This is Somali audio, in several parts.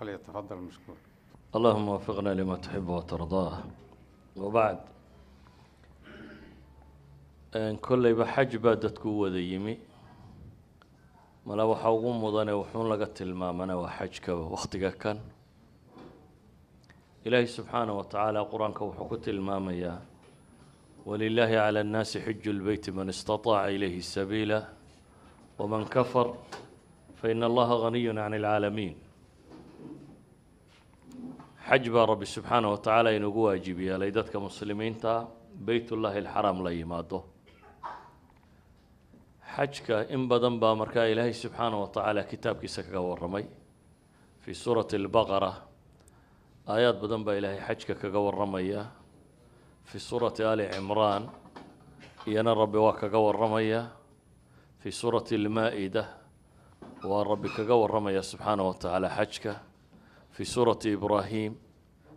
فليتفضل المشكور اللهم وفقنا لما تحب وترضاه وبعد ان كل حج بادت قوة ديمي ذيمي ملا وحاقوم مضانا وحون لقت المامنا وحجك واختك كان إلهي سبحانه وتعالى قرآن كوحكت المام يا ولله على الناس حج البيت من استطاع إليه السبيل ومن كفر فإن الله غني عن العالمين xaj baa rabbi subxaanah wa tacaala inugu waajib yeelay dadka muslimiinta beytullaahi alxaraam la yimaado xajka in badan baa markaa ilaahay subxaana wa tacaala kitaabkiisa kaga warramay fii suurati albaqara aayaad badan baa ilaahay xajka kaga warramaya fii suurati ali cimraan iyana rabbi waa kaga warramaya fi suurati almaa waa rabbi kaga warramaya subxaana wa tacaala xajka في سورة إبراهيم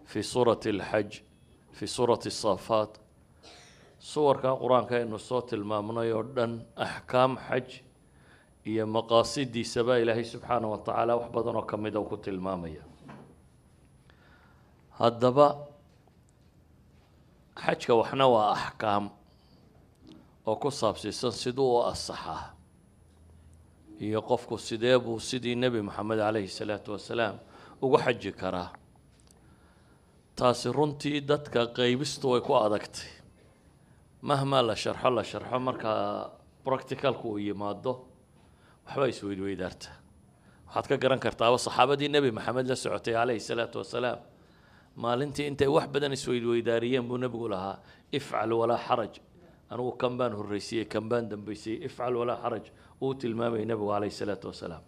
في سورة الحج في سورة الصافات suwarkan qur-aanka aynu soo tilmaamnay oo dhan axkaam xaj iyo maqaasidiisaba ilaahay subxaana wa tacaala wax badan oo ka mida uu ku tilmaamaya haddaba xajka waxna waa axkaam oo ku saabsiisan siduu u asaxaa iyo qofku sidee buu sidii nebi maxamed caleyhi salaatu wasalaam ugu xaji karaa taasi runtii dadka qaybistu way ku adagtay mahmaa la sharxo la sharxo markaa practicalku uu yimaado waxba isweydweydaarta waxaad ka garan kartaaba saxaabadii nebi maxamed la socotay calayhi salaatu wasalaam maalintii intay wax badan isweydweydaariyeen buu nebigu lahaa ifcal walaa xaraj anigu kan baan horreysiyey kan baan dambeysiyey ifcal walaa xaraj uu tilmaamayay nebigu calayhi salaatu wasalaam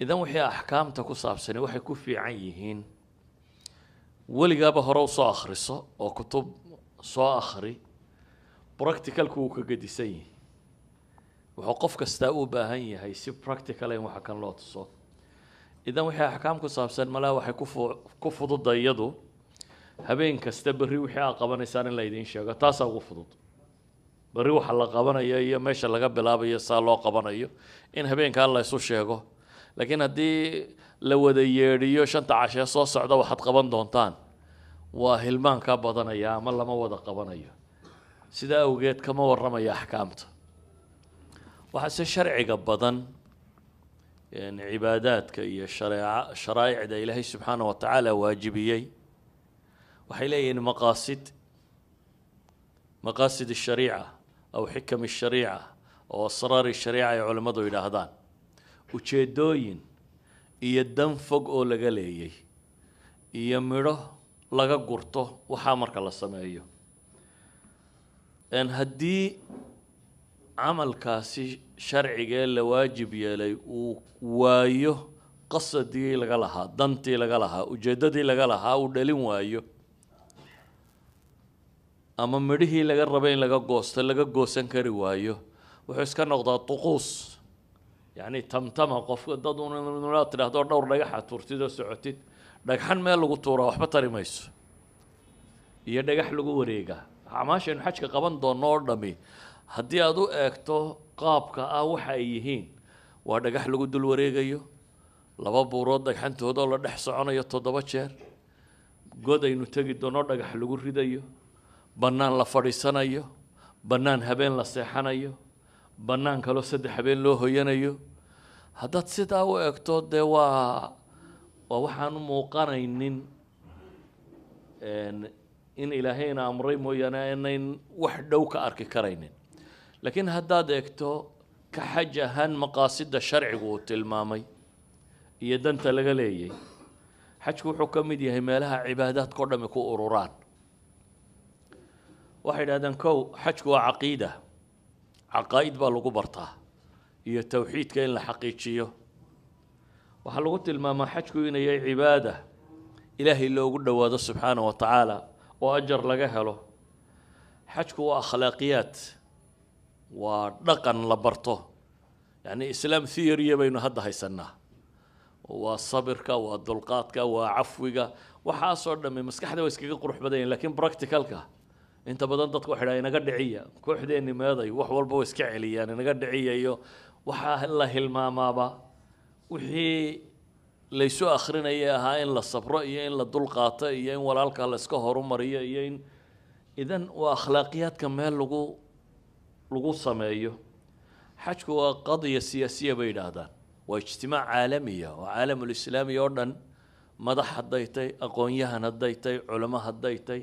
idan wixii axkaamta ku saabsani waxay ku fiican yihiin weligaaba hore usoo akhriso oo kutub soo akhri practicalku wuu ka gedisan yihi wuxuu qof kastaa u baahan yahay si practicalen waxa kan loo tuso idan wixii axkaam ku saabsan malaa waxay ku fududa iyadu habeen kasta berri wixii aa qabanaysaan in la idiin sheego taasaa ugu fudud berri waxa la qabanayo iyo meesha laga bilaabayo saa loo qabanayo in habeenkaa la ysu sheego laakiin haddii la wada yeedhiyo shanta cashee soo socda waxaad qaban doontaan waa hilmaan kaa badanaya ama lama wada qabanayo sidaa awgeed kama warramaya axkaamta waxaase sharciga badan cibaadaadka iyo shareec sharaaicda ilaahay subxaana wa tacaala waajibiyey waxay leeyihiin maqaasid maqaasid shariica aw xikam ashariica aw asraar shariica ay culimmadu yidhaahdaan ujeeddooyin iyo dan fog oo laga leeyay iyo midho laga gurto waxaa marka la sameeyo haddii camalkaasi sharcigee la waajib yeelay uu waayo qasadii laga lahaa dantii laga lahaa ujeeddadii laga lahaa uu dhalin waayo ama midhihii laga raba in laga goosto laga goosan kari waayo wuxuu iska noqdaa duquus yani tamtama qofka dad unaa tidhahdoo dhowr dhagaxa tuurtid oo socotid dhagxan meel lagu tuuraa waxba tari mayso iyo dhagax lagu wareegaa acmaashaynu xajka qaban doonno oo dhami haddii aad u eegto qaabka ah waxa ay yihiin waa dhagax lagu dul wareegayo laba buurood dhagxantoodoo la dhex soconayo toddoba jeer god aynu tegi doonno dhagax lagu ridayo bannaan la fadhiisanayo bannaan habeen la seexanayo bannaan kaloo saddex habeen loo hoyanayo haddaad sidaa u egto dee waa waa waxaan u muuqanaynin in ilaahayna amray mooyaane inayn wax dhow ka arki karaynin laakiin haddaad egto kaxaj ahaan maqaasidda sharcigu uu tilmaamay iyo danta laga leeyay xajku wuxuu ka mid yahay meelaha cibaadaadka o dhami ku ururaan waxay idhahdeen kow xajku waa caqiida caqaa'id baa lagu bartaa iyo towxiidka in la xaqiijiyo waxaa lagu tilmaamaa xajku inay cibaada ilaahay loogu dhowaado subxaana wa tacaala oo ajar laga helo xajku waa akhlaaqiyaad waa dhaqan la barto yacni islaam theoriya baynu hadda haysanaa waa sabirka waa dulqaadka waa cafwiga waxaasoo dhamme maskaxda waa iskaga qurux badan yahin lakiin practicalka inta badan dadku waxa dhaha inaga dhiciya kooxdeenni meeday wax walba way iska celiyaan inaga dhiciya iyo waxaa la hilmaamaaba wixii laysu akrinayay ahaa in la sabro iyo in la dulqaato iyo in walaalka layska horumariyo iyo in idan waa akhlaaqiyaadka meel lagu lagu sameeyo xajku waa qadiya siyaasiya bay yidhaahdaan waa ijtimaac caalamiya oo caalamulislaami oo dhan madax hadday tay aqoonyahan hadday tay culamo hadday tay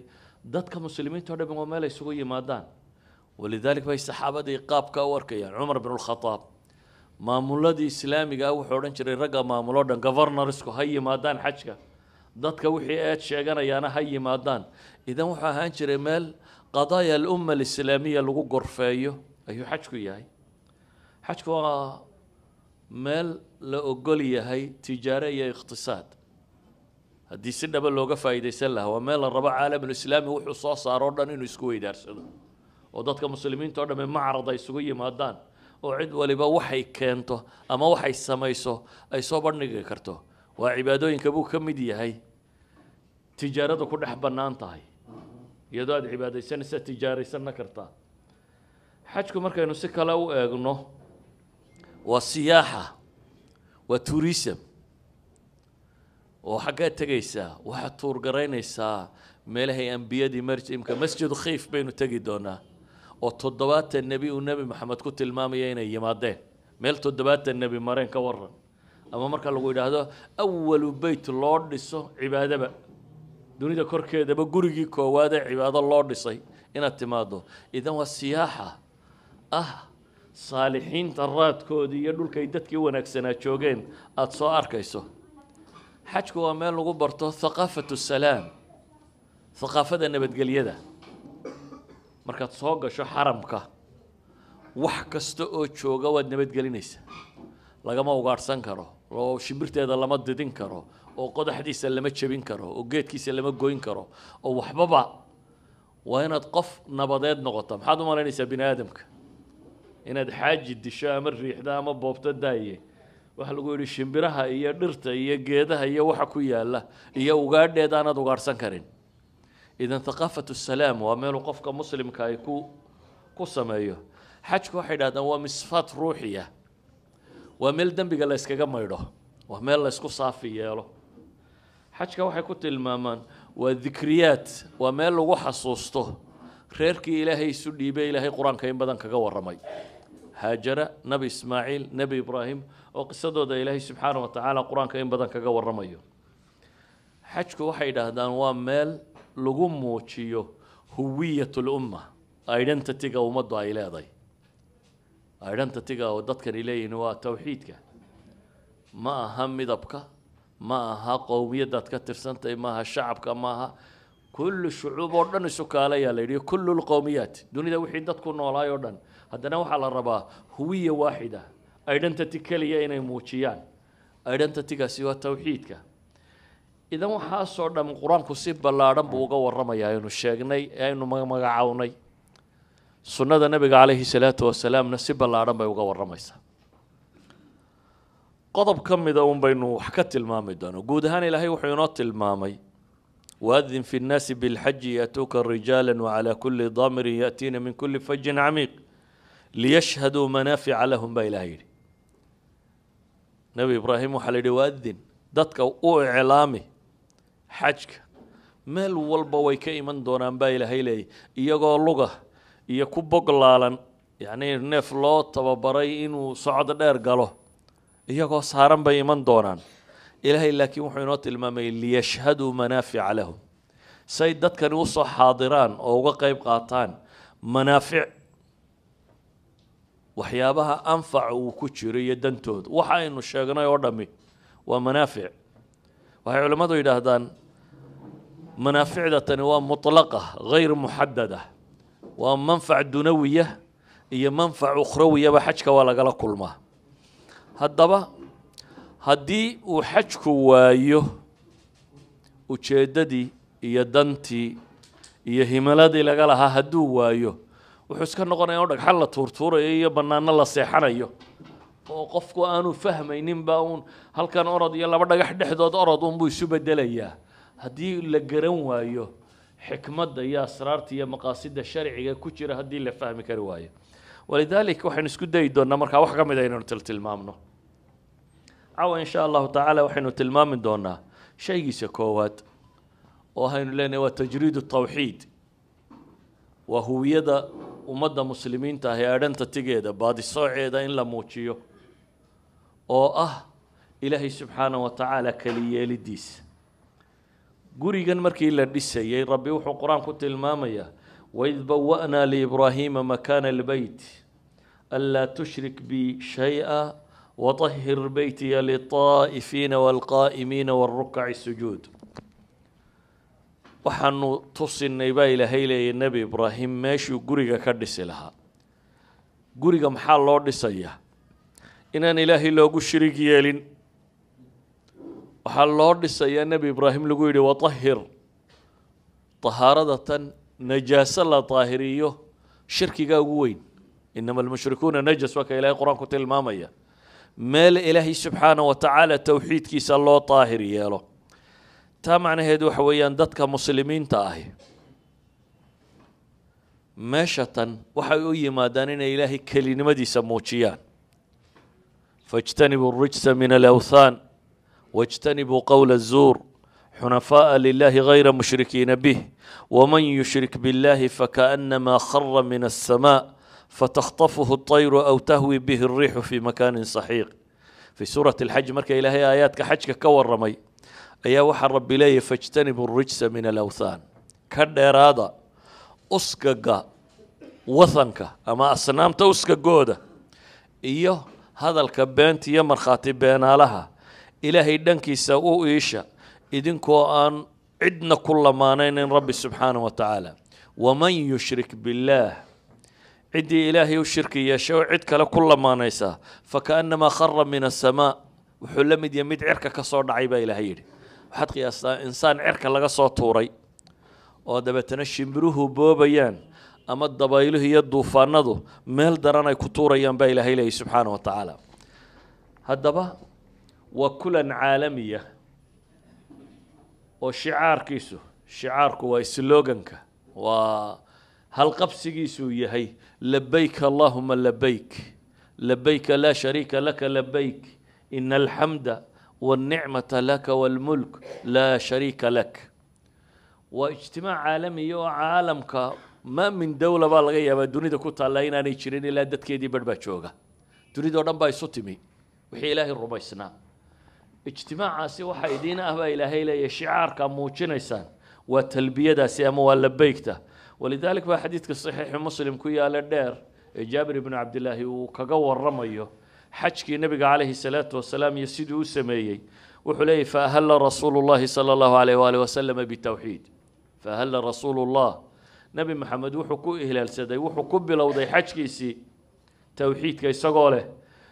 dadka muslimiinta o dhan waa meel ay isugu yimaadaan walidaalik bay saxaabadii qaabka u arkayaan cumar bin lkhadaab maamuladii ah wuxuu odhan jiray ragga maamulo dhan governorsku ha yimaadaan xajka dadka wixii eed sheeganayaana ha yimaadaan idan wuxuu ahaan jiray meel qadaaya alumma alislaamiya lagu gorfeeyo ayuu xajku yahay xajku waa meel la ogol yahay tijaare iyo iqhtisaad haddii si dhaba looga faa'iidaysan lahaa waa meel la rabo caalamulislaami wuxuu soo saaro o dhan inuu isku weydaarsado oo dadka muslimiinta o dhamme macrad ay isugu yimaadaan oo cid waliba waxay keento ama waxay samayso ay soo bandhigi karto waa cibaadooyinka buu ka mid yahay tijaaradu ku dhex bannaan tahay iyadoo aada cibaadaysanaysa tijaaraysanna kartaa xajku markaynu si kale u eegno waa siyaaxa waa turism oo xaggaad tegaysaa waxaad tuurgaraynaysaa meelahay ambiyadii marjimka masjidu khiif baynu tegi doonaa oo toddobaatan nebi uu nebi maxamed ku tilmaamaya inay yimaadeen meel toddobaatan nebi mareen ka waran ama marka lagu yidhaahdo awalu beyt loo dhiso cibaadaba dunida korkeedaba gurigii koowaadee cibaado loo dhisay inaad timaado idan waa siyaaxa ah saalixiinta raadkoodii iyo dhulkay dadkii wanaagsanaa joogeen aada soo arkayso xajku waa meel lagu barto haqaafatu salaam haqaafada nabadgelyada markaad soo gasho xaramka wax kasta oo jooga waad nabadgelinaysaa lagama ugaadhsan karo oo shimbirteeda lama didin karo oo qodaxdiisa lama jebin karo oo geedkiisa lama goyn karo oo waxbaba waa inaad qof nabadeed noqoto maxaad u malaynaysaa bini aadamka inaad xaaji disho ama riixda ama boobto daaye waxaa lagu yidhi shimbiraha iyo dhirta iyo geedaha iyo waxa ku yaalla iyo ugaadheeda aanad ugaadhsan karin idan haqaafatu salaam waa meeluu qofka muslimka ay ku ku sameeyo xajku waxay dhahdaan waa misfaat ruuxiya waa meel dembiga la yskaga maydho waa meel laysku saafi yeelo xajka waxay ku tilmaamaan waa dikriyaad waa meel lagu xasuusto reerkii ilaahay isu dhiibay ilaahay qur-aanka in badan kaga warramay haajara nabi ismaaciil nebi ibraahim oo qisadooda ilaahay subxaana wa tacaala qur-aanka in badan kaga waramayo xajku waxay dhaahdaan waa meel lagu muujiyo huwiyat lumma identityga ummaddu ay leedahay identityga oo dadkani leeyihin waa towxiidka ma aha midabka ma aha qowmiyad aad ka tirsantahay aha shacabka ma aha kullu shucuub oo dhan isu kaalayaa la yidhi kullu lqowmiyaat dunida wixii dadku noolaay oo dhan haddana waxaa la rabaa huwiya waaxida identity keliya inay muujiyaan identitygaasi waa tawxiidka idan waxaasoo dham qur-aanku si ballaadhan buu uga warramaya aynu sheegnay ee aynu magacawnay sunnada nebiga calayhi salaatu wasalaamna si ballaadhan bay uga warramaysaa qodob ka mida un baynu wax ka tilmaami doono guud ahaan ilaahay wuxuu inoo tilmaamay waadin fi nnaasi bilxaji yaatuuka rijaala wacalaa kulli daamirin ya'tiina min kulli fajin camiiq liyashhaduu manaafica lahum baa ilaah yidhi nebi ibraahim waxaa la yidhi waadin dadka u iclaami xajka meel walba way ka iman doonaan baa ilaahay leeyay iyagoo luga iyo ku boglaalan yacnii neef loo tababaray inuu socdo dheer galo iyagoo saaran bay iman doonaan ilaahay laakiin wuxuu inoo tilmaamay liyashhaduu manaafica lahum say dadkani usoo xaadiraan oo uga qayb qaataan manaafic waxyaabaha anfaca uu ku jiro iyo dantooda waxa aynu sheegnay oo dhammi waa manaafic waxay culimmadu yidhaahdaan manaaficda tani waa mutlaqa hayr muxadada waa manfac dunawiya iyo manfac ukhrawiyaba xajka waa lagala kulmaa haddaba haddii uu xajku waayo ujeeddadii iyo dantii iyo himaladii laga lahaa hadduu waayo wuxuu iska noqonaya dhagxan la tuurtuurayo iyo banaano la seexanayo oo qofku aanu fahmaynin ba uun halkan orod iyo laba dhagax dhexdood orod uunbuu isu bedelayaa haddii la garan waayo xikmadda iyo asraarta iyo maqaasida sharciga ku jira haddii la fahmi kari waayo walidaalika waxaynu isku dayi doonaa markaa wax ka mida ah inaynu tiltilmaamno cawa insha allahu tacaala waxaynu tilmaami doonaa shaygiisa koowaad oo waxaynu leenahay waa tajriid tawxiid waa huwiyada ummadda muslimiinta ah adhanta tigeeda baadisooceeda in la muujiyo oo ah ilaahay subxaana wa tacaala keliyeelidiisa gurigan markii la dhisayay rabbi wuxuu qur-aan tilmaamayaa waid bawa'naa liibraahiima makaana albeyt anlaa tushrik bi shay-a watahir beytiya litaa'ifiina walqaa'imiina warukaci sujuud waxaanu tusinay baa ilaahay leeyay nebi ibraahim meeshuu guriga ka dhisi lahaa guriga maxaa loo dhisayaa inaan ilaahay loogu shirig yeelin waxaa loo dhisayaa nebi ibraahim lagu yidhi watahir tahaaradatan najaaso la daahiriyo shirkiga ugu weyn inama almushrikuuna najas waa ka ilaahay qur-aanku tilmaamaya meel ilaahay subxaana wa tacaala towxiidkiisa loo daahir yeelo taa macnaheed waxa weeyaan dadka muslimiinta ahi meesha tan waxay u yimaadaan inay ilaahay kelinimadiisa muujiyaan faاjtanibuu الrijsa min alawthan wاjtanibuu qowla الzuur xunafaaءa lilahi غayra mushrikiina bih wman yushrik biاllahi fakaأnama khara min الsamaaء fatakhطafuhu الطayru aw tahwi bih الriixu fii makaani صaxiiq fii suuraة اlxaj marka ilaahay aayaadka xajka ka waramay ayaa waxaa rabbi leeyahy fajtanibu rijsa min alawthaan ka dheeraada uskaga wathanka ama asnaamta uskagooda iyo hadalka beenta iyo markhaati beenaalaha ilaahay dhankiisa u iisha idinkoo aan cidna ku lamaanaynin rabbi subxaanah wa tacaala waman yushrik billaah ciddii ilaahay u shirki yeeshay oo cid kale ku lamaanaysaa fa kaannamaa khara min asamaa wuxuu la mid yahay mid cirka ka soo dhacay baa ilaahay yidhi waxaad qiyaastaa insaan cerka laga soo tuuray oo dabeetana shimbiruhu boobayaan ama dabayluhu iyo duufaanadu meel daran ay ku tuurayaan baa ilaahay leeyay subxaana wa tacaala haddaba waa kulan caalamiya oo shicaarkiisu shicaarku waa sloganka waa halqabsigiisuu yahay labayk allahuma labayk labayka laa shariika laka labayk ina alxamda wاnicmata laka wاlmulk laa shariika lak waa ijtimaac caalamiya oo caalamka ma min dowla baa laga yaabaa dunida ku taalla inaanay jirin ilaa dadkeedii badhbaa jooga dunidao dhan baa isu timi wixii ilaahay rumaysnaa ijtimaacaasi waxaa idiin ah baa ilaahay leeyahy shicaarkaa muujinaysaan waa talbiyadaasi ama waa labeygta walidaalik baa xadiidka saxiixi muslim ku yaala dheer ee jaabir ibnu cabdilaahi uu kaga waramayo xajkii nabiga calayhi salaatu wasalaam iyo siduu u sameeyey wuxuu leeyay faahalla rasuulu llahi sala allahu alayh waali wasalama bitowxiid faahalla rasuulu llah nebi maxamed wuxuu ku ihlaalsaday wuxuu ku bilowday xajkiisii towxiidka isagoo leh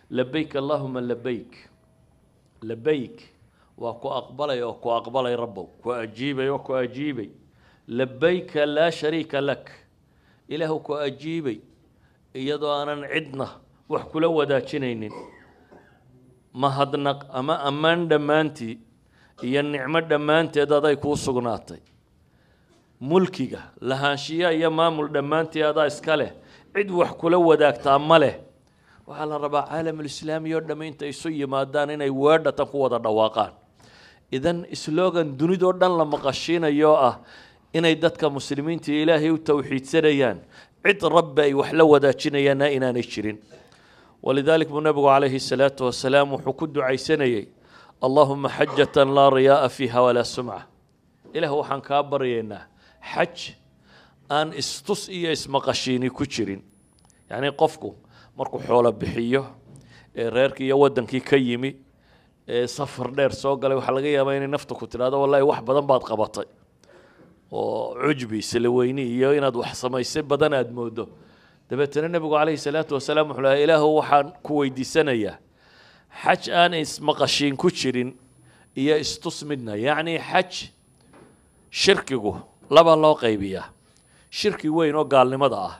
labeyk allahuma labeyk labeyk waa ku aqbalay oo ku aqbalay rabow ku ajiibay oo ku ajiibay labeyka laa shariika lak ilaahu ku ajiibay iyadoo aanan cidna wax kula wadaajinaynin mahadnaq ama ammaan dhammaantii iyo nicmo dhammaanteed aday kuu sugnaatay mulkiga lahaanshiya iyo maamul dhammaantii adaa iska leh cid wax kula wadaagtaa ma leh waxaa la rabaa caalamul islaami oo dhamm intay isu yimaadaan inay weedhatan ku wada dhawaaqaan idan slogan dunido dhan la maqashiinayo ah inay dadka muslimiinta ilaahay u towxiidsanayaan cid rabbi ay wax la wadaajinayaana inaanay jirin walidalik buu nabigu calayhi الsalaaةu wasalaam wuxuu ku ducaysanayey allahuma xajaة laa riyaaa fiiha walaa sumca ilaah waxaan kaa baryaynaa xaj aan istus iyo ismaqashiini ku jirin yacnii qofku markuu xoolo bixiyo ee reerkii iyo wadankii ka yimi ee safar dheer soo galay waxaa laga yaabaa inay naftu ku tidhahdo wallaahi wax badan baad qabatay oo cujbi silaweyni iyo inaad wax samaysay badan aada moodo dabeetana nebigu calayhi salaatu wasalaam wuxuu lahay ilaahu waxaan ku weydiisanayaa xaj aan ismaqashiin ku jirin iyo istus midna yacnii xaj shirkigu laba loo qaybiyaa shirki weyn oo gaalnimada ah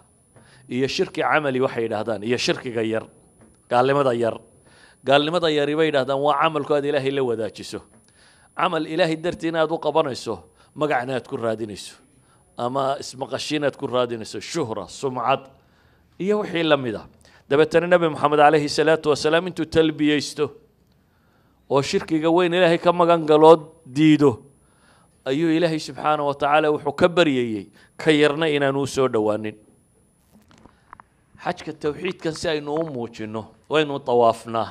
iyo shirki camali waxay yidhaahdaan iyo shirkiga yar gaalnimada yar gaalnimada yari bay yidhahdaan waa camalku aad ilaahay la wadaajiso camal ilaahay dartii inaad u qabanayso magacna aad ku raadinayso ama ismaqashiin aad ku raadinayso shuhra sumcad iyo wixii la mid a ah. dabeetana nebi maxamed calayhi salaatu wasalaam intuu talbiyeysto oo shirkiga weyn ilaahay ka magan galoo diido ayuu ilaahay subxaana wa tacaala wuxuu ka baryayey ka yarna inaanu usoo dhowaanin xajka towxiidkan si aynu u muujinno waynu tawaafnaa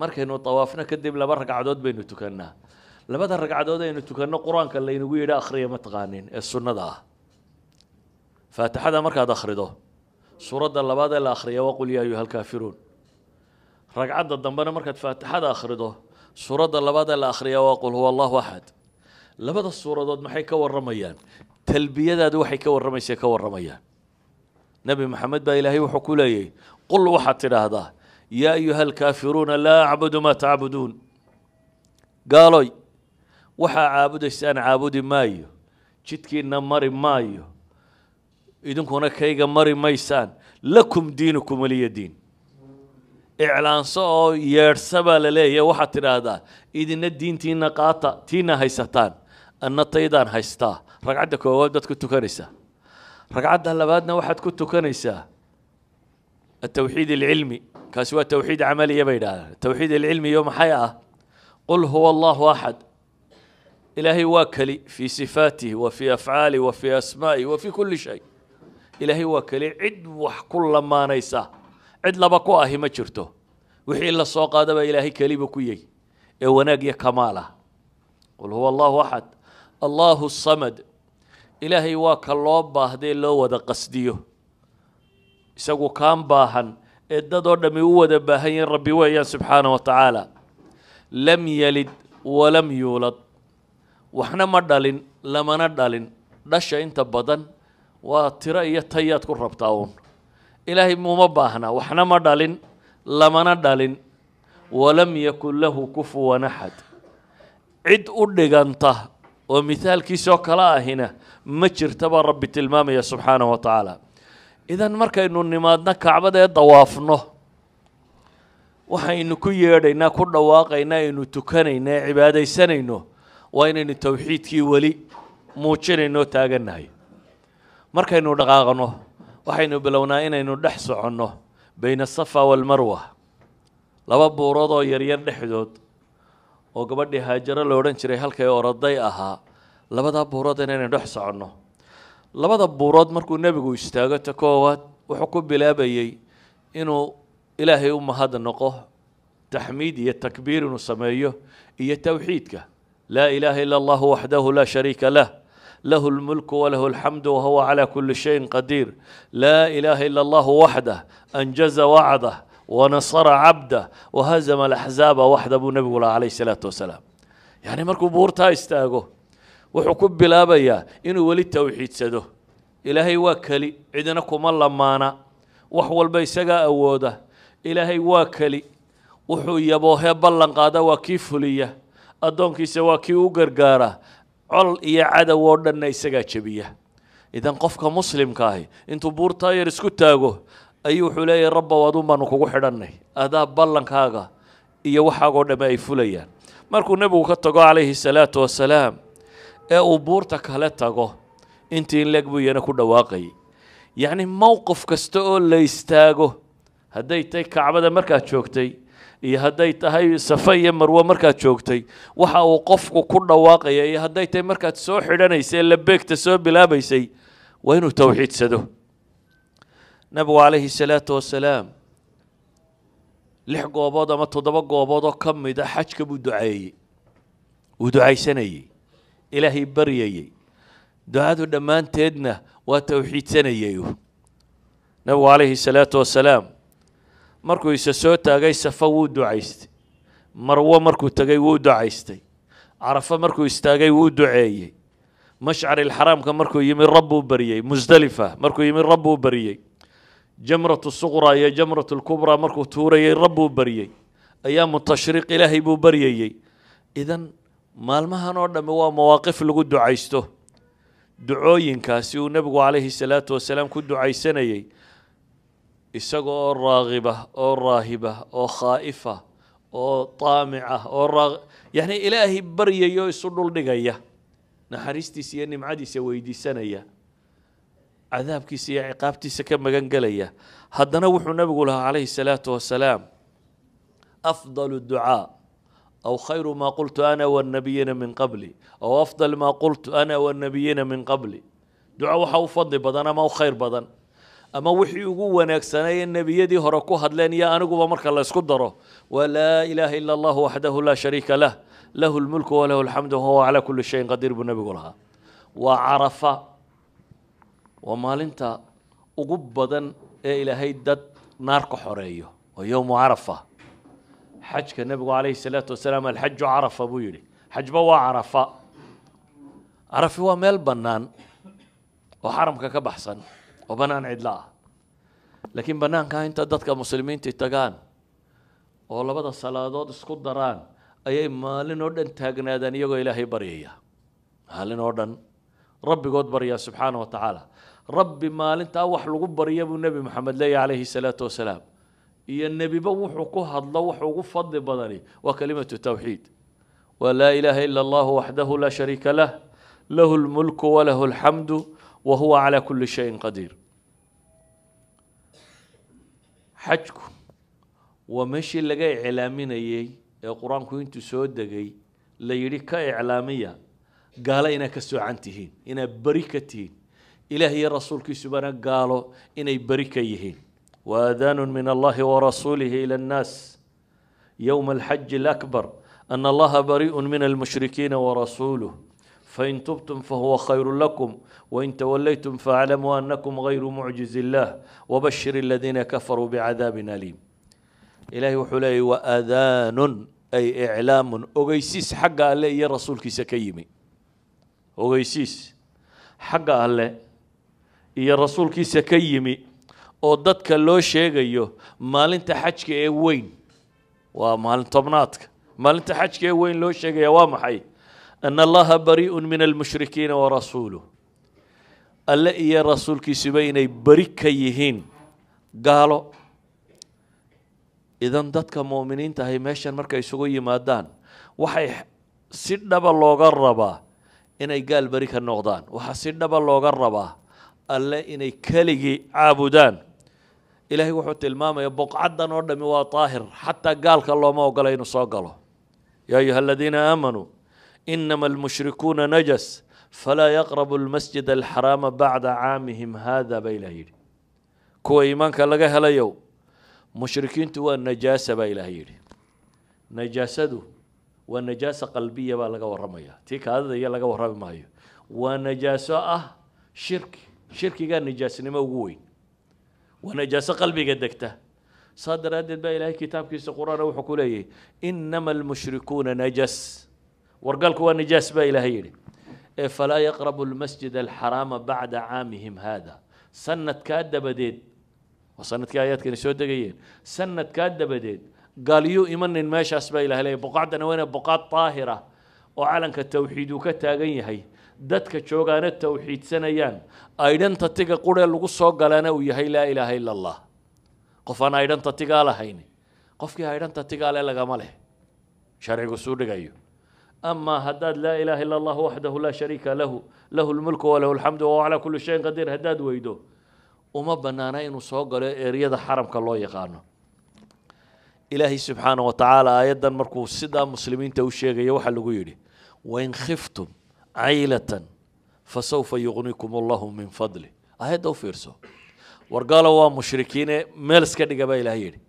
markaynu dawaafno kadib laba ragcadood baynu tukannaa labada ragcadood aynu tukanno qur-aanka laynagu yidhi akhriya mataqaanin ee sunnada ah faatixada markaad akhrido suuradda labaad ee la akhriya qul yaa ayuha alkaafiruun ragcadda dambena markaad faatixada akhrido suuradda labaad ee la akhriya waa qul huwa allahu axad labada suuradood maxay ka warramayaan talbiyadaadu waxay ka warramaysa ka warramayaan nebi maxamed baa ilaahay wuxuu ku leeyay qul waxaad tidhaahdaa yaa ayuha alkaafiruuna laa acbudu maa tacbuduun gaaloy waxaa caabudaysaan caabudi maayo jidkiina mari maayo idinkuna kayga mari maysaan lakum diinukum weliya diin iclaanso oo yeedhsa baa la leeyahay waxaad tidhaahdaa idina diintiina qaata tiina haysataan anna taydaan haystaa ragcadda koowaad baad ku tukanaysaa ragcadda labaadna waxaad ku tukanaysaa atawxiid alcilmi kaasi waa towxiid camaliya bay idhahdaan towxiid alcilmiyo maxay ah qul huwa allahu axad ilaahay waa keli fii sifaatihi wa fii afcaalihi wa fii asmaa'ihi wa fii kulli shay ilaahay waa kale cid wax ku lamaanaysa cid laba ku ahi ma jirto wixii la soo qaadaba ilaahay keliba ku yey ee wanaag iyo kamaal ah qul huwa allahu axad allaahu samad ilaahay waa ka loo baahdae loo wada qasdiyo isagu kaan baahan ee dad oo dhammi u wada baahan yahin rabbi weeyaan subxaana wa tacaala lam yalid walam yuulad waxna ma dhalin lamana dhalin dhasha inta badan waa tiro iyo tayaad ku rabtaa uun ilaahay muma baahna waxna ma dhalin lamana dhalin walam yakun lahu kufuwan axad cid u dhiganta oo mithaalkiisoo kale ahina ma jirta baa rabbi tilmaamaya subxaanahu wa tacaala idan markaynu nimaadna kacbadee dawaafno waxaynu ku yeedhaynaa ku dhawaaqaynaa aynu tukanayna ee cibaadaysanayno waa inaynu towxiidkii weli muujinayno taagannahay markaynu dhaqaaqno waxaynu bilownaa inaynu dhex soconno bayna asafa waalmarwa laba buurood oo yaryar dhexdood oo gabadhii haajaro la odhan jiray halkay oroday ahaa labadaa buurood inaynu dhex soconno labada buurood markuu nebigu istaago ta koowaad wuxuu ku bilaabayey inuu ilaahay u mahad noqo taxmiid iyo takbiir inuu sameeyo iyo towxiidka laa ilaaha ila allahu waxdahu laa shariika lah له الملك وله الحمد وهو على كل شيء قدير لا إله إلا الله وحده أنجز وعده ونصر عبده وهزم الأحزاب وحده buu nebigu lahaa calayh isalaatu wasalaam yacni markuu buurtaa istaago wuxuu ku bilaabayaa inuu weli towxiidsado ilaahay waa keli cidina kuma lamaana wax walba isagaa awooda ilaahay waa keli wuxuu yaboohe ballan qaada waa kii fuliya addoonkiisa waa kii u gargaara col iyo cadow oo dhanna isagaa jebiya idan qofka muslimka ahi intuu buurtaa yar isku taago ayuu wuxuu leeyahay rabbow aduun baanu kugu xidhannay adaa ballankaaga iyo waxaagoo dhamme ay fulayaan markuu nebigu ka tago calayhi salaatu wasalaam ee uu buurta kale tago intii in leeg buu iyana ku dhawaaqayay yacni mowqif kasta oo la istaago hadday tahay kacbada markaad joogtay iyo hadday tahay safe iyo marwo markaad joogtay waxa uu qofku ku dhawaaqaya iyo hadday tahay markaad soo xidhanaysay labeegta soo bilaabaysay waa inuu towxiidsado nabigu calayhi salaatu wasalaam lix goobood ama toddoba goobood oo ka mid a ah xajka buu duceeyey wuu ducaysanayey ilaahay baryayey ducadu dhammaanteedna waa towxiidsanayay nabigu calayhi salaatu wasalaam markuu ise soo taagay safa wuu ducaystay marwo markuu tegay wuu ducaystay carafo markuu istaagay wuu duceeyey mashcari ilxaraamka markuu yimi rabbuu baryey musdalifa markuu yimi rabbuu baryey jamratu suqra iyo jamrat lkubraa markuu tuurayey rabbuu baryey ayaamu tashriiq ilaahay buu baryayey idan maalmahan oo dhamme waa mawaaqif lagu ducaysto ducooyinkaasi uu nebigu calayhi salaatu wasalaam ku ducaysanayey isagoo raagiba oo raahiba oo khaa'ifa oo taamica oo yani ilaahay baryayo isu dhuldhigaya naxariistiisa iyo nimcadiisa weydiisanaya cadaabkiisa iyo ciqaabtiisa ka magan gelaya haddana wuxuu nabigu lahaa calayhi salaatu wasalaam afdal ducaa aw khayru maa qultu ana wاnabiyina min qabli aw afdal maa qultu ana wاnabiyiina min qabli duco waxa u fadli badan ama u khayr badan ama wixii ugu wanaagsanaaye nebiyadii hore ku hadleen iyo aniguba marka laysku daro waa laa ilaaha ila allah waxdahu laa shariika lah lahu lmulku walahu alxamdu wahuwa calaa kuli shayin qadiir buu nebigu lahaa waa carafa waa maalinta ugu badan ee ilaahay dad naar ka xoreeyo waa yowmu carafa xajka nebigu calayhi salaatu wasalaam alxaju carafa buu yidhi xajba waa carafa carafi waa meel bannaan oo xaramka ka baxsan oo banaan cidla ah laakiin banaankaa inta dadka muslimiinta tagaan oo labada salaadood isku daraan ayay maalin oo dhan taagnaadaan iyagoo ilaahay baryaya maalin oo dhan rabbigood baryaa subxaana wa tacaala rabbi maalintaa wax lagu barya buu nebi maxamed leeya calayhi salaatu wasalaam iyo nebiba wuxuu ku hadlo wuxuu ugu fadli badani waa kalimatu towxiid waa laa ilaaha ila allahu waxdahu laa shariika lah lahu lmulku walahu alxamdu wa huwa calaa kuli shayin qadiir xajku waa meeshii laga iclaaminayey ee qur-aanku intuu soo degay la yidhi ka iclaamiya gaalo inaad ka soocan tihiin inaad beri ka tihiin ilaah iyo rasuulkiisubana gaalo inay beri ka yihiin wa waadaanu min allahi warasuulihi ila annaas yowma alxaji alakbar ana allaha bari'un min almushrikiina warasuuluh fain tubtum fahuwa khayru lakum wain tawallaytum faaclamuu anakum hayru mucjizi illaah wabashir aladiina kafaruu bicadaabin aliim ilaahay wuxuu leeyahy wa aadaanun ay iclaamun ogeysiis xagga alle iyo rasuulkiisa ka yimi ogeysiis xagga alle iyo rasuulkiisa ka yimi oo dadka loo sheegayo maalinta xajka ee weyn waa maalin tobnaadka maalinta xajka ee weyn loo sheegaya waa maxay an allaha bariiun min almushrikiina warasuuluh alle iyo rasuulkiisuba inay beri ka yihiin gaalo idan dadka mu'miniintahay meeshan markay isugu yimaadaan waxay si dhaba looga rabaa inay gaal beri ka noqdaan waxaa si dhaba looga rabaa alle inay keligii caabudaan ilaahay wuxuu tilmaamaya boqcaddan oo dhami waa daahir xataa gaalka looma ogola inuu soo galo yaa ayuha aladiina aamanuu inama almushrikuuna najas falaa yaqrabu lmasjid alxaraama bacda caamihim haada baa ilaah yidhi kuwa iimaanka laga helayow mushrikiintu waa najaasa baa ilaah yidhi najaasadu waa najaasa qalbiya baa laga waramaya tii kaadada iyo laga warrami maayo waa najaaso ah shirki shirkigaa najaasnimo ugu weyn waa najaaso qalbiga degta saa daraaddeed baa ilaahay kitaabkiisa qur-aana wuxuu ku leeyahy inama almushrikuuna najas wargalku waa nijaas baa ilaahay yidhi ee falaa yaqrabu lmasjid alxaraama bacda caamihim haada sanadkaa dabadeed waa sanadkii ayaadkani soo degayeen sanadkaa dabadeed gaaliyuu imanin meeshaas baa ilahay leeyay boqaadana waa boqaad daahira oo calanka tawxiid uu ka taagan yahay dadka joogaana towxiidsanayaan aydhanta tiga quree lagu soo galaana uu yahay laa ilaaha ila allah qof aan aydhanta lahayn qofkii aydhanta tigaa lagama leh sharcigu suu dhigayo ama haddaad laa ilaha illa allah waxdahu laa shariika lahu lahu lmulku walahu alxamdu wahuwa calaa kuli shayin qadiir haddaad weydo uma bannaana inuu soo galo eeryada xaramka loo yaqaano ilaahay subxaana wa tacaala aayaddan markuu sidaa muslimiinta u sheegaya waxaa lagu yidhi wain khiftum caylatan fa sawfa yuqnikum allahu min fadli aayadda u fiirso wargalo waa mushrikiine meel iska dhiga baa ilaah yidhi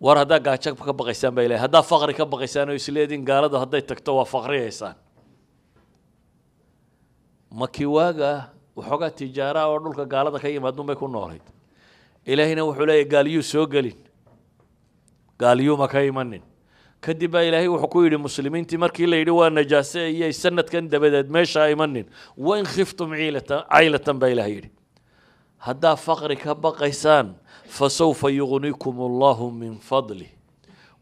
war haddaa gaajo ka baqaysaan baa ilahay haddaa faqri ka baqaysaan oo isleediin gaaladu hadday tagto waa faqriyaysaan makiwaaga waxoogaa tijaaraa oo dhulka gaalada ka yimaadunbay ku noolayd ilaahayna wuxuu leeya gaaliyuu soo gelin gaaliyuuma ka imanin kadib baa ilaahay wuxuu ku yidhi muslimiintii markii la yidhi waa najaase iyay sanadkan dabadeed meesha imanin wain khiftum ciilatan caylatan baa ilahay yidhi haddaa faqri ka baqaysaan fasawfa yugnikum allahu min fadlih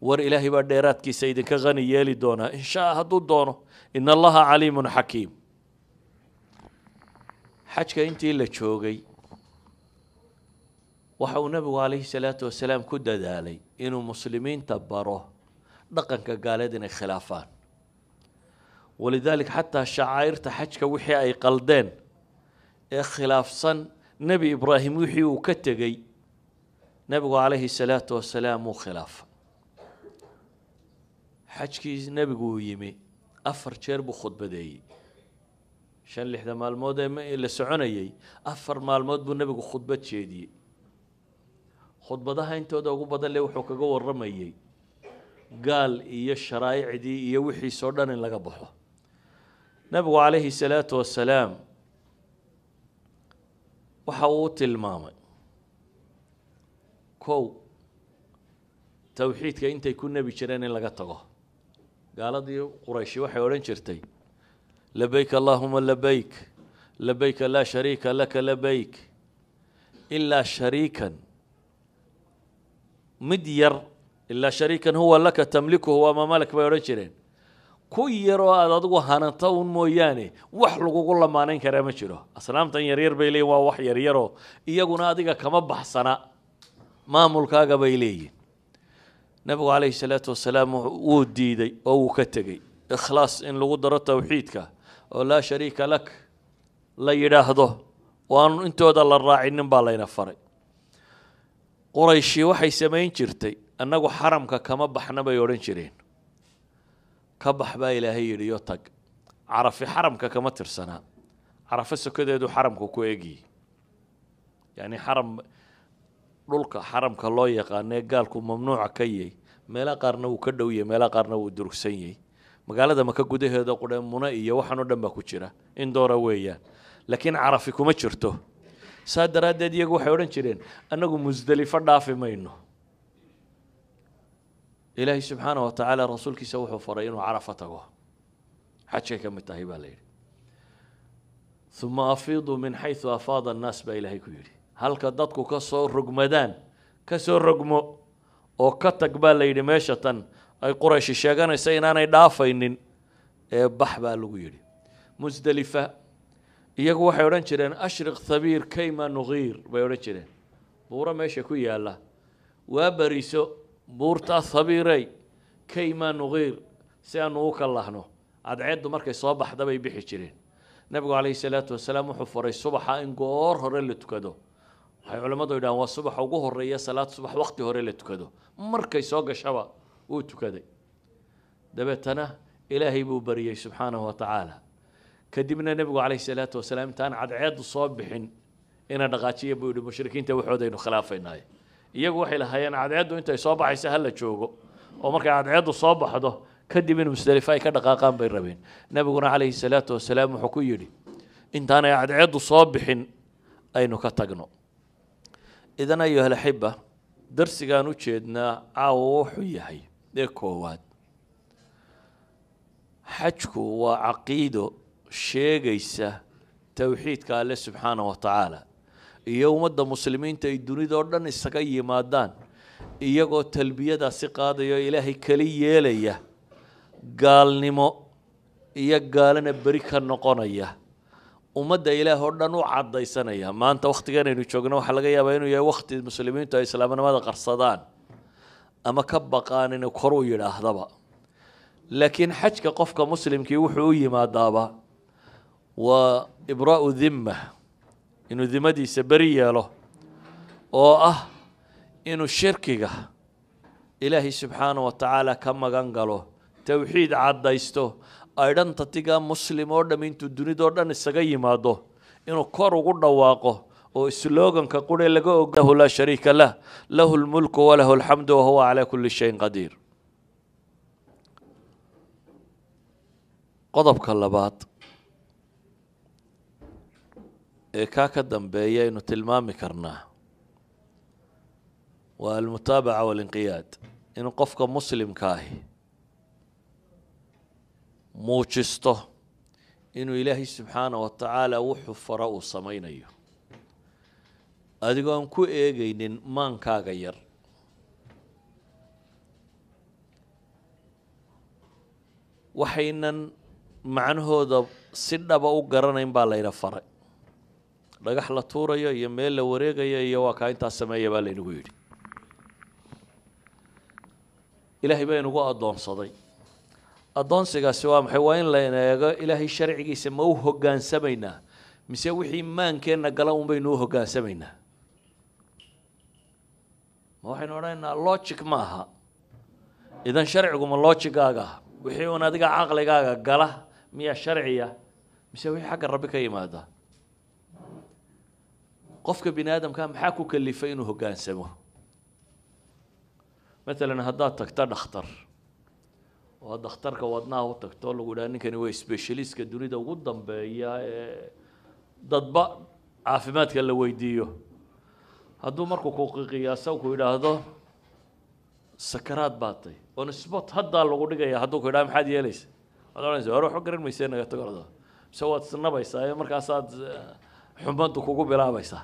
war ilaahay baa dheeraadkiisa idinka qani yeeli doonaa in shaa hadduu doono in allaha caliimun xakiim xajka intii la joogay waxa uu nebigu calayhi salaatu wasalaam ku dadaalay inuu muslimiinta baro dhaqanka gaaleed inay khilaafaan walidaalik xataa shacaa'irta xajka wixii ay qaldeen ee khilaafsan nebi ibraahim wixii uu ka tegey nebigu calayhi salaatu wasalaam wuu khilaafa xajkii nebigu uu yimi afar jeer buu khudbadeeyey shan lixda maalmood ee la soconayey afar maalmood buu nebigu khudbad jeediyey khudbadaha intooda ugu badan le wuxuu kaga warramayey gaal iyo sharaa'icdii iyo wixiisoo dhan in laga baxo nebigu calayhi salaatu wasalaam waxa uu tilmaamay kow towxiidka intay ku nebi jireen in laga tago gaaladii qurayshi waxay odhan jirtay labayk allaahuma labayk labayka laa shariika laka labayk ilaa shariikan mid yar ilaa shariikan huwa laka tamlikuhu waa mamalak bay odhan jireen ku yaroo aada adigu hanato un mooyaane wax lagugu lamaanayn karaa ma jiro asnaamtan yaryar bay leeyiin waa wax yaryaroo iyaguna adiga kama baxsana maamulkaaga bay leeyihin nebigu calayhi salaatu wasalaam wuu diiday oo wuu ka tegey ikhlaas in lagu daro towxiidka oo laa shariika lak la yidhaahdo waan intooda la raacinin baa layna faray qurayshii waxay samayn jirtay annagu xaramka kama baxna bay odhan jireen ka bax baa ilaahay yidhi yo tag carafi xaramka kama tirsanaa carafo sokadeedu xaramka ku egyi yani xaram dhulka xaramka loo yaqaanee gaalku mamnuuca ka yahy meelo qaarna wuu ka dhow yahy meelo qaarna wuu durugsan yahy magaalada maka gudaheeda qudhe muna iyo waxaan o dhan baa ku jira in weeyaan laakiin carafi kuma jirto saa daraaddeed iyagu waxay odhan jireen annagu musdelifo dhaafi mayno ilaahai subxaana wa tacaala rasuulkiisa wuxuu faray inuu carafa tago xajkay ka mid tahay baa la yidhi uma afiiduu min xayu afaada annaas baa ilaahay ku yidhi halka dadku ka soo rogmadaan kasoo rogmo oo ka tag baa la yidhi meesha tan ay qurayshi sheeganaysa inaanay dhaafaynin ee bax baa lagu yidhi musdelifa iyagu waxay odhan jireen ashriq thabiir kayma nugiir bay odhan jireen buuro meesha ku yaalla waa beriso buurtaa thabiirey kayma nugiir si aanu u kalahno cadceeddu markay soo baxda bay bixi jireen nebigu calayhi salaatu wasalaam wuxuu faray subaxa in goor hore la tukado waxay culammadu yidhahan waa subaxa ugu horeeya salaad subax wakhti hore la tukado markay soo gashaba wuu tukaday dabeetana ilaahay buu bariyey subxaanahu wa tacaala kadibna nebigu calayhi salaatu wasalaam intaan cadceedu soo bixin ina dhaqaajiya buu yihi mushrikiinta waxoodaynu khilaafaynaaye iyagu waxay lahaayeen cadceeddu intay soo baxaysa hala joogo oo markay cadceedu soo baxdo kadib in musdalifa ay ka dhaqaaqaan bay rabeen nebiguna calayhi salaatu wasalaam wuxuu ku yidhi intaanay cadceedu soo bixin aynu ka tagno idan ayuha laxiba darsigaan u jeednaa caawa wuxuu yahay ee koowaad xajku waa caqiido sheegaysa towxiidka alle subxaana wa tacaala iyo ummadda muslimiinta ay dunidoo dhan isaga yimaadaan iyagoo talbiyadaasi qaadaya oo ilaahay keli yeelaya gaalnimo iyo gaalana beri ka noqonaya ummadda ilaah oo dhan u caddaysanaya maanta wakhtigan aynu joogno waxaa laga yaabaa inuu yahay wakhti muslimiintu ay islaamnimada qarsadaan ama ka baqaan inuu kor u yidhaahdaba laakiin xajka qofka muslimkii wuxuu u yimaadaaba waa ibraa'u dimma inuu dimadiisa beri yeelo oo ah inuu shirkiga ilaahay subxaana wa tacaala ka magan galo towxiid caddaysto identityga muslim oo dham intuu dunidoo dhan isaga yimaado inuu kor ugu dhawaaqo oo sloganka qure laga ogahu laa shariika lah lahu lmulku walahu lxamdu wahuwa calaa kulli shayin qadiir qodobka labaad ee kaa ka dambeeya aynu tilmaami karnaa waa almutaabaca walinqiyaad inuu qofka muslimka ahi muujisto inuu ilaahay subxaana wa tacaala wuxuu faro uu samaynayo adigoo ku eegaynin maankaaga yar waxaynan macnahooda si dhaba u garanayn baa layna faray dhagax la tuurayo iyo meel la wareegayo iyo waa kaa intaas sameeya baa laynagu yidhi ilaahay baa baynugu addoonsaday addoonsigaasi waa maxay waa in layna eego ilaahay sharcigiisa ma u hoggaansamaynaa mise wixii maankeenna gala unbaynu u hogaansamaynaa ma waxaynu odhanaynaa logic ma aha idan sharciguma logicaaga wixii un adiga caqligaaga gala miyaa sharciya mise wixii xagga rabbi ka yimaada qofka bini aadamkaa maxaa ku kalifay inuu hogaansamo maalan haddaad tagto dhakhtar oo dakhtarka wadnaha u tagto lagu yidhaha ninkani waa specialistka dunida ugu dambeeya ee dadba caafimaadka la weydiiyo hadduu markuu ku qiyaasa ku yidhaahdo sakaraad baatay on spot haddaa lagu dhigaya hadduu ku yidhaha maxaad yeelaysa waad odhanaysa hore waxba garan maysa naga mise waad isnabaysaa ee markaasaad eh, xumaddu kugu bilaabaysaa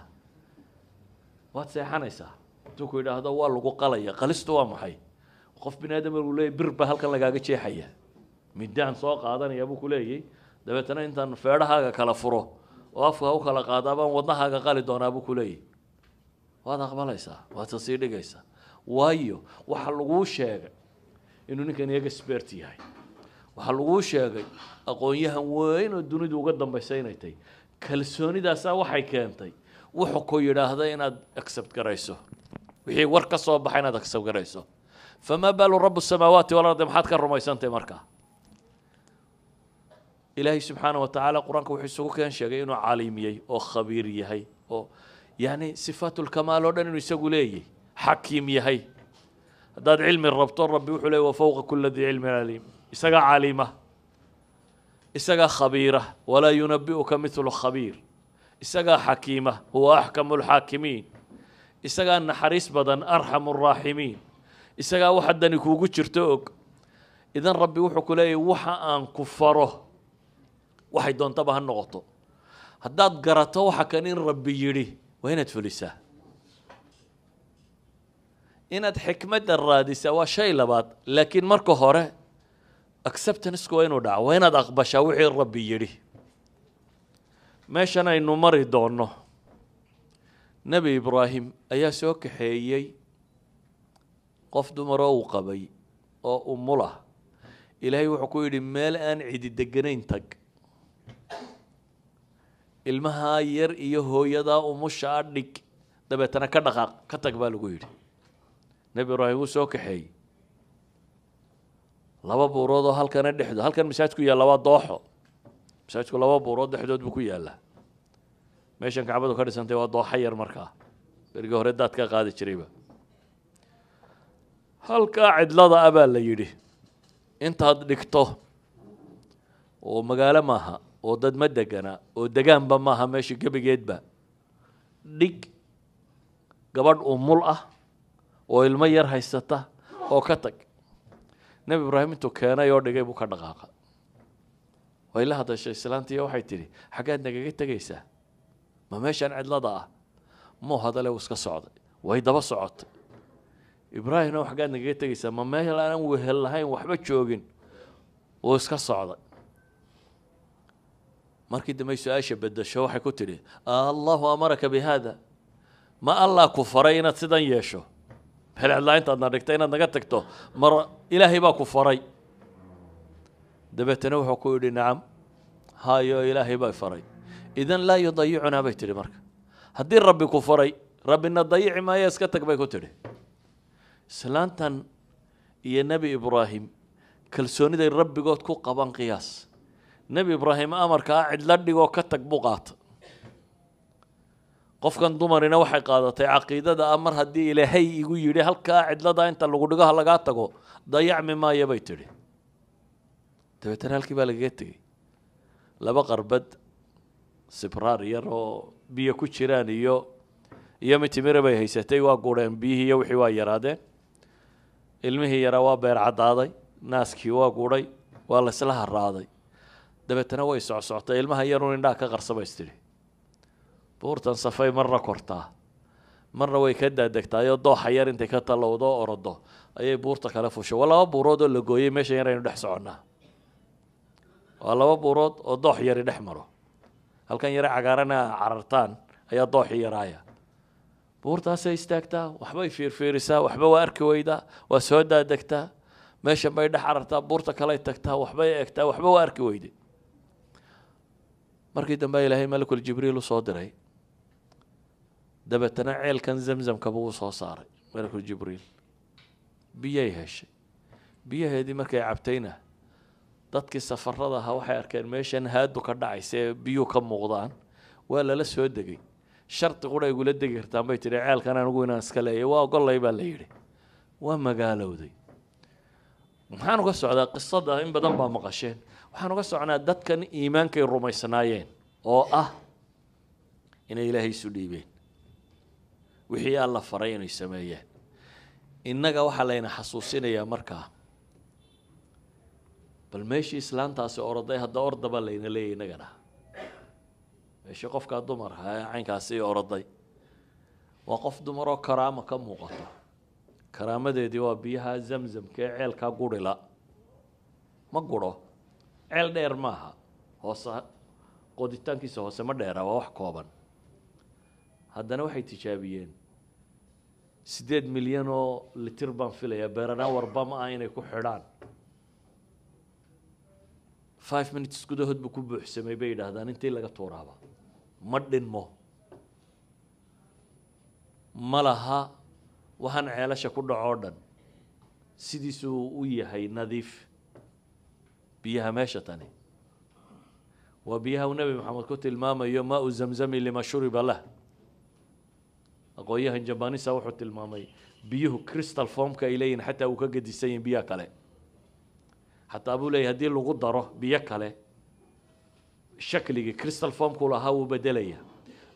waad seexanaysaa hadduu ku yidhaahdo waa lagu qalaya qalistu waa maxay qof bini aadam uu leeyay bir baa halkan lagaaga jeexaya middaan soo qaadanaya buu ku leeyay dabeetana intaan feedhahaaga kala furo oo afka u kala qaada baan wadnahaaga qali doonaa buu ku leeyay waad aqbalaysaa waadta sii dhigaysaa waayo waxaa laguu sheegay inuu ninkan iyaga sbert yahay waxaa laguu sheegay aqoon-yahan weyn oo dunidu uga dambaysa inay tahy kalsoonidaasaa waxay keentay wuxuu ku yidhaahda inaad accept garayso wixii war ka soo baxa inaad accept garayso famaa baalu rabu samaawaati walardi maxaad ka rumaysantahy markaa ilaahay subxaana wa tacaala qur-aanka wuxuu isugu keen sheegay inuu caliimiyey oo khabiir yahay oo yani sifaatulkamaal oo dhan inuu isagu leeyahy xakiim yahay haddaad cilmi rabto rabbi wuxuu leey wafowqa kula dii cilmin caliim isagaa calima isagaa khabiira walaa yunabi'uka midlu khabiir isagaa xakiima huwa axkamu اlxaakimiin isagaa naxariis badan arxamu الraaximiin isagaa waxa dani kuugu jirto og idan rabbi wuxuu ku waxa aan ku faro waxay doontaba ha noqoto haddaad garato waxa kan in rabbi yidhi waa inaad fulisaa inaad xikmadda raadisaa waa shay labaad laakiin marka hore acceptancku waa inuu dhaca waa inaad aqbashaa wixii rabbi yidhi meeshan aynu mari doonno nebi ibraahim ayaa soo kaxeeyey qof dumaroo uu qabay oo umulah ilaahay wuxuu ku yidhi meel aan cidi deganayn tag ilmahaa yar iyo hooyadaa umushaa ah dhig dabeetana ka dhaqaaq ka tag baa lagu yidhi nebi ibraahim wuu soo kaxeeyey laba buurood oo halkana dhexdo halkan masaajidku yaalla waa dooxo masaajidku laba buurood dhexdood buu ku yaallaa meeshan kacbadu ka dhisantay waa dooxo yar markaa berigii hore daad ka qaadi jirayba halkaa cidlada a ah baa la yidhi intaad dhigto oo magaalo maaha oo dad ma degana oo degaanba maaha meesha gebigeedba dhig gabadh umul ah oo ilmo yar haysata oo ka tag nebi ibraahim intuu keenay oo dhigay buu ka dhaqaaqa way la hadashay islaantiiyo waxay tidhi xaggaad nagaga tegaysaa ma meeshaan cidlada ah muu hadale uu iska socday way daba socotay ibraahimna wax gaad nagaga tegaysaa ma meel aanan wehel lahayn waxba joogin oo iska socday markii dambey su-aasha bedasho waxay ku tidhi allahu amaraka bi haada ma allah ku faray inaad sidan yeesho helcedlaaintaadna dhigtay inaad naga tagto mar ilaahay baa ku faray dabeetana wuxuu ku yidhi nacam hayo ilaahay baa faray idan laa yudayicunaa bay tidhi marka haddii rabbi ku faray rabbina dayici maayo iska tag bay ku tidhi islaantan iyo nebi ibraahim kalsooniday rabbigood ku qaban qiyaas nebi ibraahim amarka amarkaa ah, cidlo dhigoo ka tag bu qaata qofkan dumarina waxay qaadatay caqiidada ah mar haddii ilaahay igu yidhi halkaa cidladaa inta lagu dhigo lagaa tago dayacmi maaya bay tidhi dabeetana halkii baa lagaga tegey laba qarbad sibraar yar oo biyo ku jiraan iyo iyo mitimire bay haysatay waa gureen biyihii iyo wixii waa yaraadeen ilmihii yaraa waa beer cadaaday naaskii waa gudhay waa laysla haraaday dabeetana way socsoctay ilmaha yarun indhaa ka qarsabays tidhi buurtan safay marna kortaa marna way ka daadegtaayoo dooxa yar intay ka tallowdo orodo ayay buurta kale fusho waa laba buurood oo la gooyey meeshan yaraynu dhex soconnaa waa laba buurood oo doox yari dhex maro halkan yara cagaarana ah, carartaan ayaa dooxii yaraaya buurtaasay istaagtaa waxbay fiirfiirisaa waxba waa arki weydaa waa soo daadegtaa meeshan bay dhex arartaa buurta kaley tagtaa waxbay egtaa waxba waa arki weyde markii dambe ilaahay malakul jibriil usoo diray dabeetana ceelkan zamzamka buu usoo saaray malakul jibriil biyay heshay biyaheedii markay cabtayna dadkii safarada ahaa waxay arkeen meeshan haadu ka dhacaysa ee biyuu ka muuqdaan waa lala soo degay shardi qura igula degi kartaan bay tidhi ceelkan anigu inaan iska leeya waa ogolay baa la yidhi waa magaalowday maxaan uga socdaa qisada in badan baa maqasheen waxaan uga socnaa dadkan iimaankay rumaysnaayeen oo ah inay ilaahay isu dhiibeen wixii alla faray inay sameeyeen innaga waxaa layna xasuusinayaa markaa bal meeshii islaantaasi orday hadda ordabaa layna leeyay inagana meeshii qofkaa dumar ahaa caynkaasi oraday waa qof dumaroo karaama ka muuqata karaamadeedii waa biyaha zamzamka ee ceelkaa gurila ma guro ceel dheer maaha hoose qoditaankiisa hoose ma dheera waa wax kooban haddana waxay tijaabiyeen siddeed milyan oo litir baan filayaa beeranawar bama ah inay ku xidhaan five minutes gudahood buu ku buuxsamay bay yidhaahdaan intii laga tuuraaba ma dhinmo ma laha waxaan ceelasha ku dhaco o dhan sidiisuu u yahay nadiif biyaha meesha tani waa biyaha uu nebi moxamed ku tilmaamayo maa u zamzami lima shuriba lah aqooyahan yahan wuxuu tilmaamay biyuhu crystal formka ay leeyihin xataa uu ka gedisan yahin biyaha kale xataa buu leeyahy hadii lagu daro biyo kale shakligii crystal formkuu lahaa wuu bedelaya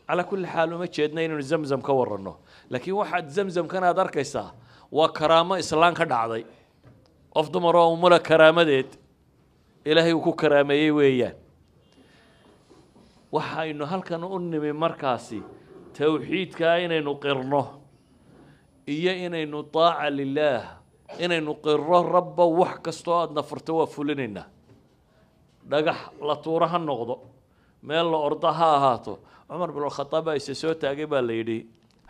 calaa kulli xaal uma jeedna inaynu zamzam ka waranno laakiin waxaad zamzamkan aad arkaysaa waa karaamo islaan ka dhacday qof dumar oo umula karaamadeed ilaahay uu ku karaameeyey weeyaan waxaynu halkan u nimi markaasi towxiidkaa inaynu qirno iyo inaynu daaca lilaah inaynu qirno rabba wax kastoo aadana furto waa fulinaynaa dhagax la tuuro ha noqdo meel la ordo ha ahaato cumar binulkhadaab baa isa soo taagay baa la yidhi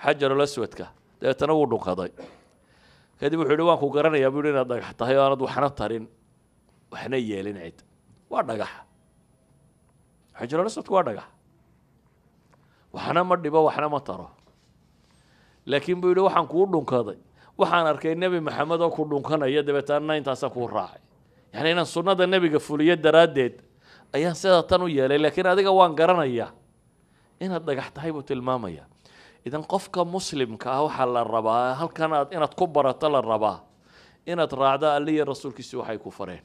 xajarul dabeetana wuu dhunqaday kadib wuxuu yihi waan ku garanayaa buu yihi inaad dhagax tahay oo aanad waxna tarin waxna yeelin cid waa dhagax xajarul waa dhagax waxna ma dhibo waxna ma taro laakiin buu yihi waxaan kuu dhunkaday waxaan arkay nebi maxamed oo ku dhunkanaya dabeetana intaasa kuu raacay yani inaan sunnada nebiga fuliyo daraaddeed ayaan sidaa tan u yeelay laakiin adiga waan garanayaa inaad dhagax tahay buu tilmaamaya idan qofka muslimka ah waxaa la rabaa halkan aad inaad ku barato la rabaa inaad raacdo alliya rasuulkiisi waxay ku fareen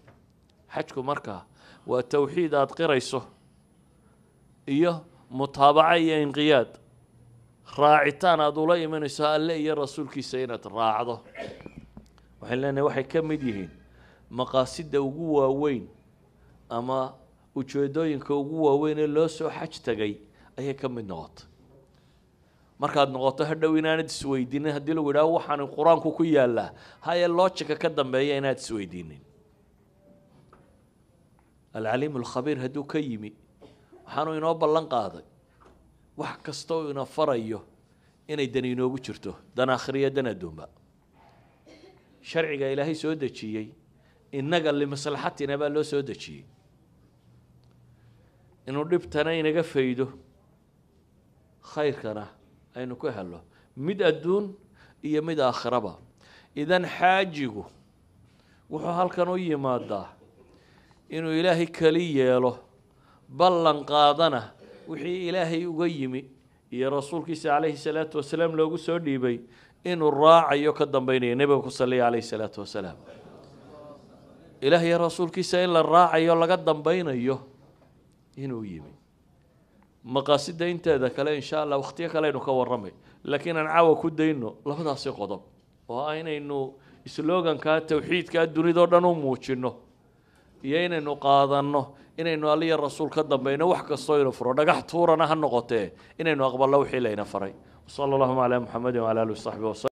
xajku markaa waa towxiid aad qirayso iyo mutaabaca iyo inqiyaad raacitaan aada ula imanayso alle iyo rasuulkiisa inaad raacdo waxaan leenahay waxay ka mid yihiin maqaasida ugu waaweyn ama ujeedooyinka ugu waaweyn ee loo soo xaj tagay ayay ka mid noqotay markaad noqoto hadhow inaanad isweydiinin haddii lagu yidhaaho waxaan qur-aanku ku yaallaa haye loojika ka dambeeya inaad isweydiinin alcaliim alkhabiir hadduu ka yimi waxaanu inoo ballan qaaday wax kasta u ina farayo inay dan inoogu jirto dan aakhiriya dan adduunba sharciga ilaahay soo dejiyey innaga limaslaxatina baa loo soo dejiyey inuu dhibtana inaga faydo khayrkana aynu ku helo mid adduun iyo mid aakhiraba idan xaajigu wuxuu halkan u yimaadaa inuu ilaahay keli yeelo ballan qaadana wixii ilaahay uga yimi iyo rasuulkiisa calayhi salaatu wasalaam loogu soo dhiibay inuu raacayo ka dambeynaya nebiga ku saliya calayhi salaatu wasalaam ilaah iyo rasuulkiisa in la raacayo laga dambaynayo inuu yimi maqaasida inteeda kale insha allah wakhtiyo kale aynu ka warramay laakiin aan caawa ku dayno labadaasi qodob oo ah inaynu slogankaa towxiidkaa dunidao dhan u muujinno iyo inaynu qaadano inaynu aliya rasuul ka dambayno wax kastoo inu furo dhagax tuurana ha noqotee inaynu aqbalno wixii layna faray sala allahuma calaa muxamedin wala ali wasaxbi wsl